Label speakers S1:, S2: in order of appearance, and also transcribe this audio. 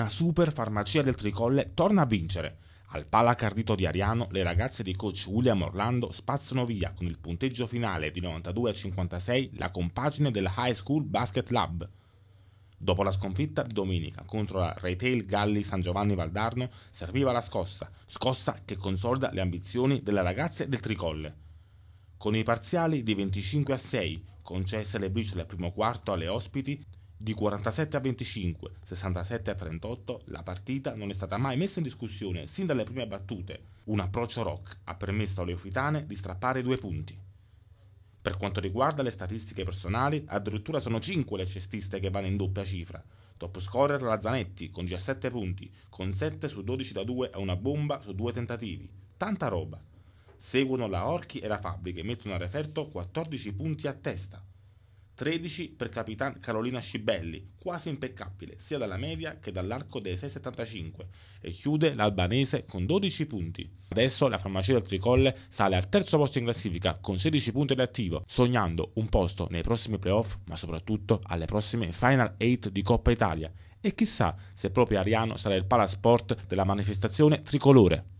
S1: una super farmacia del tricolle torna a vincere. Al Palacardito di Ariano le ragazze di coach William Orlando spazzano via con il punteggio finale di 92 a 56 la compagine della High School Basket Lab. Dopo la sconfitta di domenica contro la Retail Galli San Giovanni Valdarno serviva la scossa, scossa che consolida le ambizioni delle ragazze del tricolle. Con i parziali di 25 a 6, concesse le briciole al primo quarto alle ospiti, di 47 a 25, 67 a 38, la partita non è stata mai messa in discussione sin dalle prime battute. Un approccio rock ha permesso alle Ofitane di strappare due punti. Per quanto riguarda le statistiche personali, addirittura sono 5 le cestiste che vanno in doppia cifra. Top scorer la Zanetti con 17 punti, con 7 su 12 da 2 a una bomba su due tentativi. Tanta roba. Seguono la Orchi e la Fabbri che mettono a referto 14 punti a testa. 13 per Capitan Carolina Scibelli, quasi impeccabile sia dalla media che dall'arco dei 6,75 e chiude l'albanese con 12 punti. Adesso la farmacia del Tricolle sale al terzo posto in classifica con 16 punti di attivo, sognando un posto nei prossimi playoff ma soprattutto alle prossime Final 8 di Coppa Italia e chissà se proprio Ariano sarà il palasport della manifestazione tricolore.